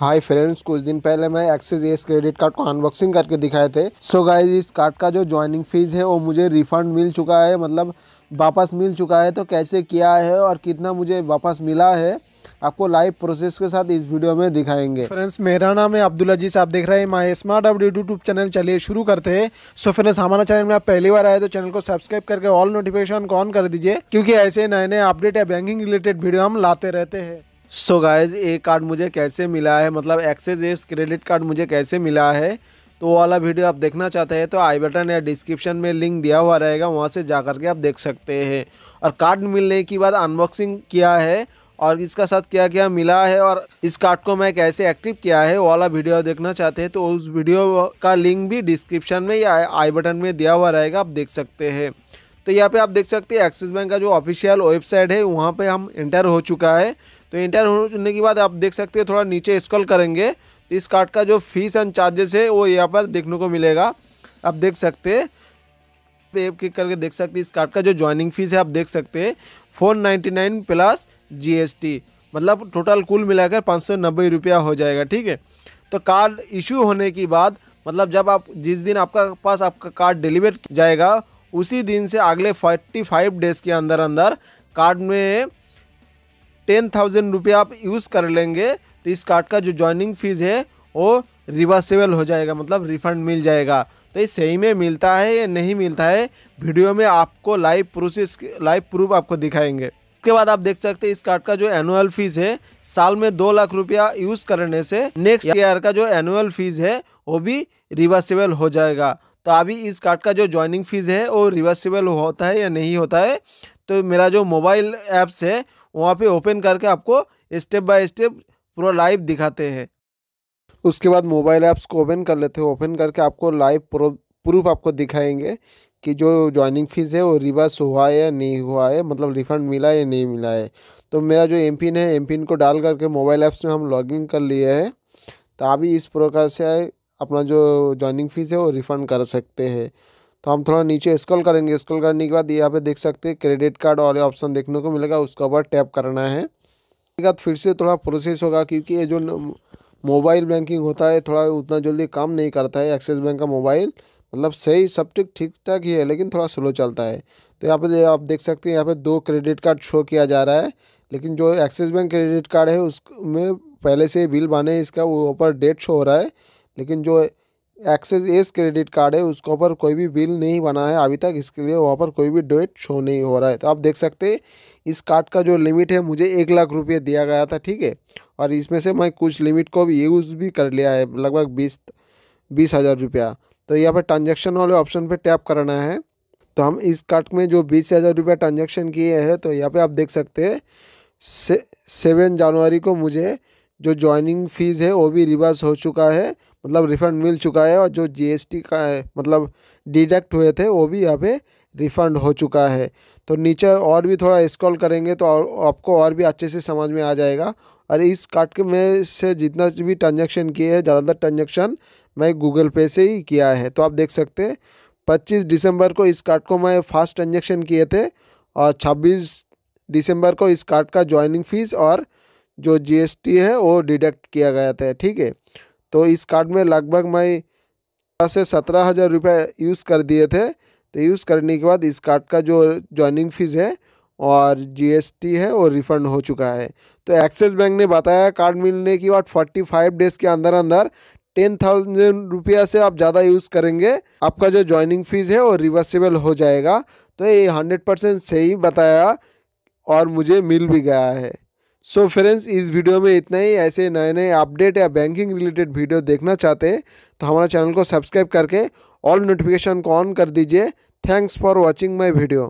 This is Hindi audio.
हाय फ्रेंड्स कुछ दिन पहले मैं एक्सिस एस क्रेडिट कार्ड को अनबॉक्सिंग करके दिखाए थे सो so गाइज इस कार्ड का जो ज्वाइनिंग फीस है वो मुझे रिफंड मिल चुका है मतलब वापस मिल चुका है तो कैसे किया है और कितना मुझे वापस मिला है आपको लाइव प्रोसेस के साथ इस वीडियो में दिखाएंगे फ्रेंड्स मेरा नाम है अब्दुल अजीज आप देख रहे हैं my smart update YouTube channel चलिए शुरू करते हैं सो फ्रेंड्स हमारा चैनल में आप पहली बार आए तो चैनल को सब्सक्राइब करके ऑल नोटिफिकेशन ऑन कर दीजिए क्योंकि ऐसे नए नए अपडेट या बैंकिंग रिलेटेड वीडियो हम लाते रहते हैं सो so गाइज ये कार्ड मुझे कैसे मिला है मतलब एक्सेस एस क्रेडिट कार्ड मुझे कैसे मिला है तो वाला वीडियो आप देखना चाहते हैं तो आई बटन या डिस्क्रिप्शन में लिंक दिया हुआ रहेगा वहाँ से जा करके आप देख सकते हैं और कार्ड मिलने के बाद अनबॉक्सिंग किया है और इसका साथ क्या क्या मिला है और इस कार्ड को मैं कैसे एक्टिव किया है वो वाला वीडियो देखना चाहते हैं तो उस वीडियो का लिंक भी डिस्क्रिप्शन में या आई बटन में दिया हुआ रहेगा आप देख सकते हैं तो यहाँ पे आप देख सकते हैं एक्सिस बैंक का जो ऑफिशियल वेबसाइट है वहाँ पे हम इंटर हो चुका है तो इंटर होने के बाद आप देख सकते हैं थोड़ा नीचे स्कॉल करेंगे तो इस कार्ड का जो फीस एंड चार्जेस है वो यहाँ पर देखने को मिलेगा आप देख सकते हैं पे क्लिक करके देख सकते हैं इस कार्ड का जो ज्वाइनिंग फीस है आप देख सकते हैं फोर नाइन्टी नाइन प्लस जी मतलब टोटल कुल मिलाकर पाँच सौ नब्बे रुपया हो जाएगा ठीक है तो कार्ड इशू होने के बाद मतलब जब आप जिस दिन आपका पास आपका कार्ड डिलीवर जाएगा उसी दिन से अगले फोर्टी फाइव डेज़ के अंदर अंदर कार्ड में टेन थाउजेंड रुपया आप यूज़ कर लेंगे तो इस कार्ड का जो ज्वाइनिंग फीस है वो रिवर्सेबल हो जाएगा मतलब रिफंड मिल जाएगा तो ये सही में मिलता है या नहीं मिलता है वीडियो में आपको लाइव प्रोसेस लाइव प्रूफ आपको दिखाएंगे उसके बाद आप देख सकते हैं इस कार्ड का जो एनुअल फीस है साल में दो लाख रुपया यूज करने से नेक्स्ट ईयर का जो एनुअल फीस है वो भी रिवर्सिबल हो जाएगा तो अभी इस कार्ड का जो ज्वाइनिंग फीस है वो रिवर्सिबल होता है या नहीं होता है तो मेरा जो मोबाइल ऐप्स है वहाँ पे ओपन करके आपको स्टेप बाय स्टेप पूरा लाइव दिखाते हैं उसके बाद मोबाइल ऐप्स को ओपन कर लेते हैं ओपन करके आपको लाइव प्रूफ आपको दिखाएंगे कि जो ज्वाइनिंग फ़ीस है वो रिवर्स हुआ है या नहीं हुआ है मतलब रिफ़ंड मिला है या नहीं मिला है तो मेरा जो एम पिन है एम पिन को डाल करके मोबाइल ऐप्स में हम लॉगिन कर लिए हैं तो अभी इस प्रकार से अपना जो ज्वाइनिंग फ़ीस है वो रिफ़ंड कर सकते हैं तो हम थोड़ा नीचे स्क्रॉल करेंगे स्क्रॉल करने के बाद यहाँ पे देख सकते हैं क्रेडिट कार्ड वाले ऑप्शन देखने को मिलेगा उसके ऊपर टैप करना है बाद फिर से थोड़ा प्रोसेस होगा क्योंकि ये जो मोबाइल बैंकिंग होता है थोड़ा उतना जल्दी काम नहीं करता है एक्सिस बैंक का मोबाइल मतलब सही सब ठीक ठीक ठाक ही है लेकिन थोड़ा स्लो चलता है तो यहाँ पर आप देख सकते हैं यहाँ पर दो क्रेडिट कार्ड शो किया जा रहा है लेकिन जो एक्सिस बैंक क्रेडिट कार्ड है उसमें पहले से बिल बने इसका वो ऊपर डेट शो हो रहा है लेकिन जो एक्सेस एस क्रेडिट कार्ड है उसके ऊपर कोई भी बिल नहीं बना है अभी तक इसके लिए वहाँ पर कोई भी डेट शो नहीं हो रहा है तो आप देख सकते इस कार्ड का जो लिमिट है मुझे एक लाख रुपये दिया गया था ठीक है और इसमें से मैं कुछ लिमिट को भी यूज़ भी कर लिया है लगभग बीस बीस हज़ार रुपया तो यहाँ पर ट्रांजेक्शन वाले ऑप्शन पर टैप करना है तो हम इस कार्ड में जो बीस हज़ार रुपया ट्रांजेक्शन किए हैं तो यहाँ पर आप देख सकते हैं सेवन जनवरी को मुझे जो ज्वाइनिंग फ़ीस है वो भी रिवर्स हो चुका है मतलब रिफ़ंड मिल चुका है और जो जीएसटी का है मतलब डिडक्ट हुए थे वो भी यहाँ पे रिफ़ंड हो चुका है तो नीचे और भी थोड़ा स्क्रॉल करेंगे तो आपको और भी अच्छे से समझ में आ जाएगा और इस कार्ड के में से जितना भी ट्रांजेक्शन किए हैं ज़्यादातर ट्रांजेक्शन मैं गूगल पे से ही किया है तो आप देख सकते हैं पच्चीस दिसंबर को इस कार्ड को मैं फास्ट ट्रांजेक्शन किए थे और छब्बीस दिसंबर को इस कार्ड का ज्वाइनिंग फ़ीस और जो जीएसटी है वो डिडक्ट किया गया था ठीक है तो इस कार्ड में लगभग मैं से सत्रह हज़ार रुपये यूज़ कर दिए थे तो यूज़ करने के बाद इस कार्ड का जो ज्वाइनिंग फ़ीस है और जीएसटी है वो रिफ़ंड हो चुका है तो एक्सिस बैंक ने बताया कार्ड मिलने के बाद फोर्टी फाइव डेज़ के अंदर अंदर टेन थाउजेंड रुपया से आप ज़्यादा यूज़ करेंगे आपका जो ज्वाइनिंग फ़ीस है वो रिवर्सिबल हो जाएगा तो ये हंड्रेड परसेंट सही बताया और मुझे मिल भी गया है सो so फ्रेंड्स इस वीडियो में इतना ही ऐसे नए नए अपडेट या बैंकिंग रिलेटेड वीडियो देखना चाहते हैं तो हमारा चैनल को सब्सक्राइब करके ऑल नोटिफिकेशन को ऑन कर दीजिए thanks for watching my video